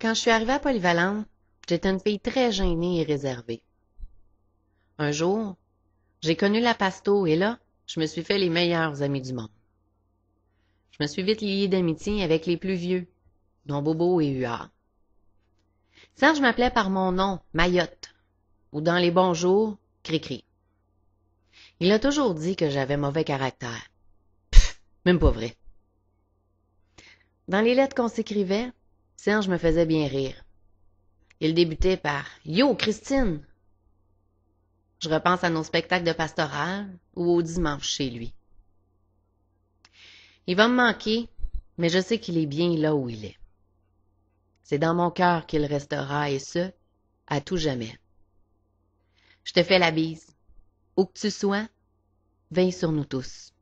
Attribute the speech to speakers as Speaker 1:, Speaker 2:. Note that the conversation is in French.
Speaker 1: Quand je suis arrivée à Polyvalente, j'étais une fille très gênée et réservée. Un jour, j'ai connu la Pasto et là, je me suis fait les meilleurs amis du monde. Je me suis vite liée d'amitié avec les plus vieux, dont Bobo et Huard. je m'appelais par mon nom, Mayotte, ou dans les bons jours, Cricri. Il a toujours dit que j'avais mauvais caractère. Pff, même pas vrai. Dans les lettres qu'on s'écrivait, Serge me faisait bien rire. Il débutait par Yo, Christine! Je repense à nos spectacles de pastoral ou au dimanche chez lui. Il va me manquer, mais je sais qu'il est bien là où il est. C'est dans mon cœur qu'il restera et ce, à tout jamais. Je te fais la bise. Où que tu sois, veille sur nous tous.